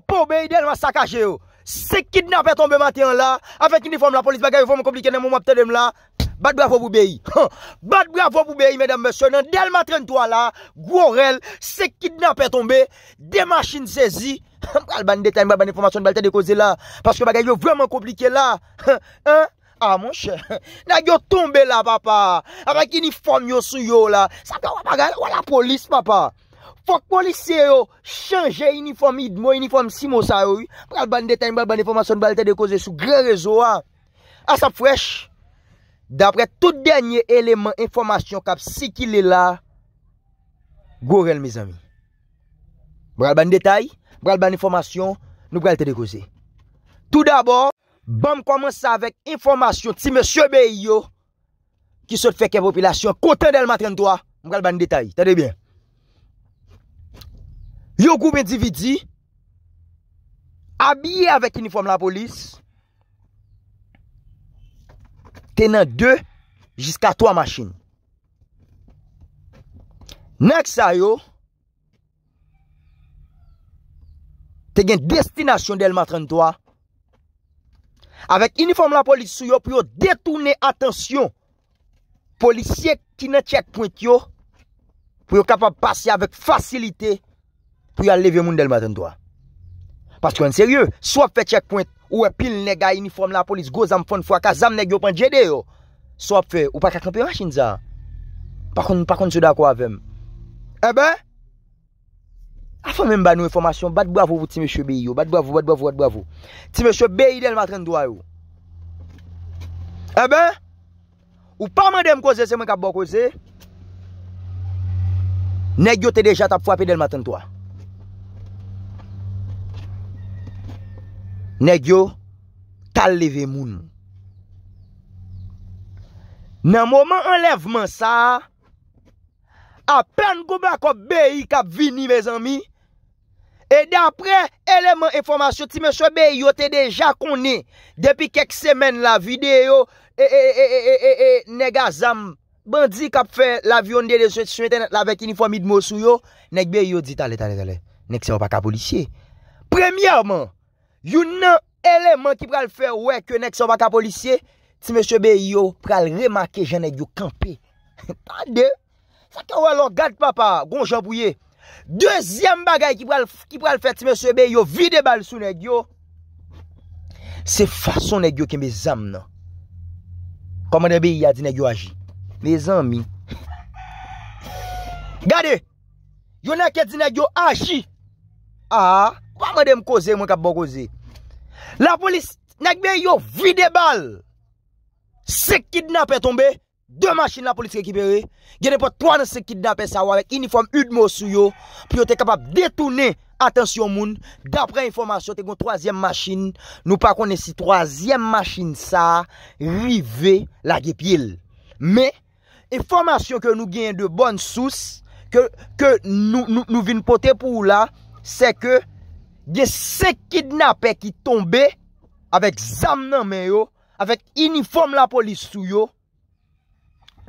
Pou beyi, delman sakaje yo Sekidnape tombe maten la Afek inifom la polis bagay Inifom konplike nan mou mwapte dem la Badbou avon pou beyi Badbou avon pou beyi, medan mwapte Delman tren to la Gworel, sekidnape tombe Demachine sezi Mwal ban detan, mwal ban informasyon Balte dekoze la Paske bagay yo vreman konplike la Ha, ha, ha, ha, mon chè Nagyo tombe la, papa Afek inifom yo sou yo la Sakay wap bagay, wala polis, papa Fok kon li seyo, chanje uniform idmo, uniform simo sa ou, bral ban detay, bral ban informasyon, nou bral te dekoze sou gre rezo a. A sa fwesh, dapre tout denye eleman informasyon kap si ki li la, gorel, miz ami. Bral ban detay, bral ban informasyon, nou bral te dekoze. Tout dabor, bom koman sa vek informasyon ti monsye beyo, ki sot feke popilasyon, konten del matren toa, mbral ban detay, tade bien. Yo goupen dividi, abye avèk uniform la polis, tenen 2, jiska 3 masin. Nèk sa yo, te gen destinasyon del matren towa, avèk uniform la polis sou yo, pou yo detounen atensyon, polisye kine check point yo, pou yo kapab pasye avèk fasilite, pou yal leve yon moun del maten dwa. Pas kon seryè, swap fe check point, ou e pil nega uniform la polis, go zam fon fwa, ka zam neg yo pan jede yo, swap fe, ou pa kakampi yon chin za, pa kon sou da kwa avèm. Ebe, eh a fò mè mba nou informasyon, bat bo avou vouti me chou beyi yo, bat bo avou, bat bo avou, bat bo avou, ti me chou beyi del maten dwa yo. Ebe, eh ou pa mandèm kose se mwen kap bo kose, neg yo te deja tap fwa pi del maten dwa. Nèk yo, tal leve moun. Nè mouman enlevman sa, apen gouba kop beyi kap vini, mè zanmi, e dè apre, eleman informasyon ti mè so beyi yo te deja koni, depi kek semen la videyo, e e e e e e e e, nèk azam bandi kap fè la viyon de de sou eten la vekinifon mi d'mosou yo, nèk beyi yo di tale tale tale, nèk seman pa ka polisye. Premièman, Youn nan eleman ki pral fè wèk yonèk sou baka polisye, ti mè sè bè yon pral remake jè nèk yon kampe. Tade, fakè wè lò gade papa, goun chanpouye. Dezyem bagay ki pral fè ti mè sè bè yon, vide bal sou nèk yon, se fason nèk yon ki mè zam nan. Koman de bè yon di nèk yon aji? Mè zan mi. Gade, yon nan ke di nèk yon aji, a, Bon la polis Nagbe yo vide bal Sekidna pe tombe De masjin la polis kekipere Genepo 3 sekidna pe sawa Wek uniform yud mousou yo Pyo te kapap detounen Atensyon moun Dapre informasyon te kon 3yem masyin Nou pa konensi 3yem masyin sa Rive la gepil Me informasyon Ke nou genye de bon sous Ke nou vin poten pou ou la Se ke Gen se kidnapè ki tombe Avèk zam nan men yo Avèk inifom la polis sou yo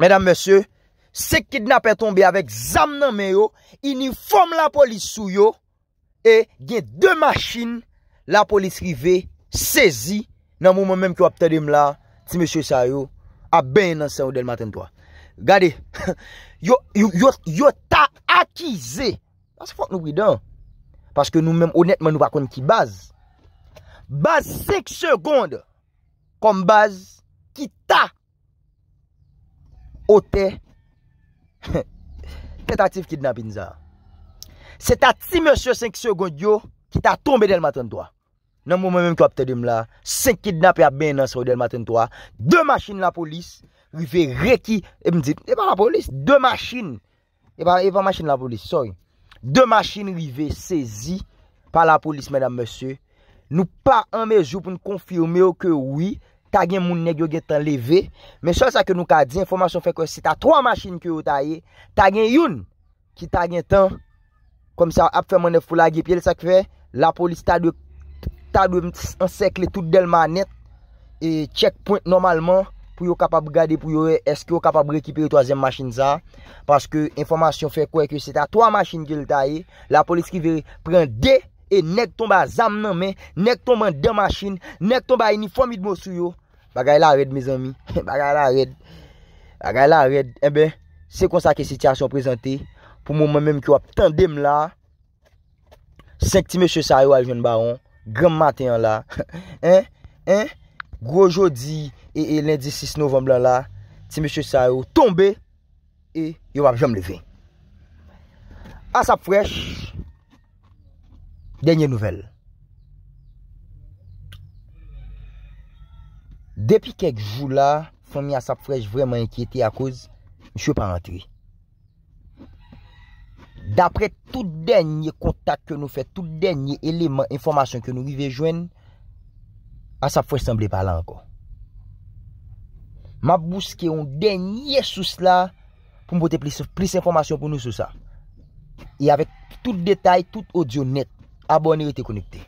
Mèdam mèsyè Se kidnapè tombe avèk zam nan men yo Inifom la polis sou yo E gen dè machin La polis rive Sezi Nan mouman mèm ki wap tèdèm la Ti mèsyè sa yo A ben nan sè ou del maten to Gade Yo ta akize As fok nou bide an Paske nou men honetman nou va kon ki baz. Baz sek sekonde. Kom baz. Ki ta. Ote. Ket atif kidnap in za. Se ta ti monsye sek sekonde yo. Ki ta tombe del maten toa. Nan moun men men ki opte dem la. Sek kidnap ya ben nan sa ou del maten toa. De masin la polis. Ou y fe reki. E m di. E pa la polis. De masin. E pa e pa masin la polis. Sorry. Sorry. De machin rive sezi pa la polis mèdam mèsyou. Nou pa an mèjou pou nou konfirme yo ke wè, tagyen moun neg yo gen tan leve. Mè sou sa ke nou ka di, informasyon fek wè si ta 3 machin ki yo ta ye, tagyen yon ki tagyen tan, kom sa ap fèmane fulage piye le sa kve, la polis ta dwe ensekle tout del manet e checkpoint normalman. Pou yo kapab gade pou yo e, eske yo kapab rekipere toazem machin za. Paske informasyon fe kwen ke se ta toa machin ki le ta e. La polis ki veri pren de e nek tomba zam nan men. Nek tomba den machin. Nek tomba eni fomi d'mo sou yo. Bagay la red, me zami. Bagay la red. Bagay la red. Ebe, eh se konsa ke sityasyon prezante. Pou moun mwen menm ki wap tandem la. Seng ti mèche sa yo al joun baron. Grem maten la. En, en, en. Gros jodi e lindis 6 novemb lan la, ti M. Saou tombe e yon wap jom leve. Asap fwesh, denye nouvel. Depi kek jou la, fwemi asap fwesh vreman enkyete a kouz, mswe pa rentri. D apre tout denye kontak ke nou fe, tout denye elemen, informasyon ke nou vive jweni, As ap fwè stambli palan akò. Ma bouske yon denye sous la pou mbote plis informasyon pou nou sous sa. Y e avèk tout detay, tout odyon net. Abonye yote konipte.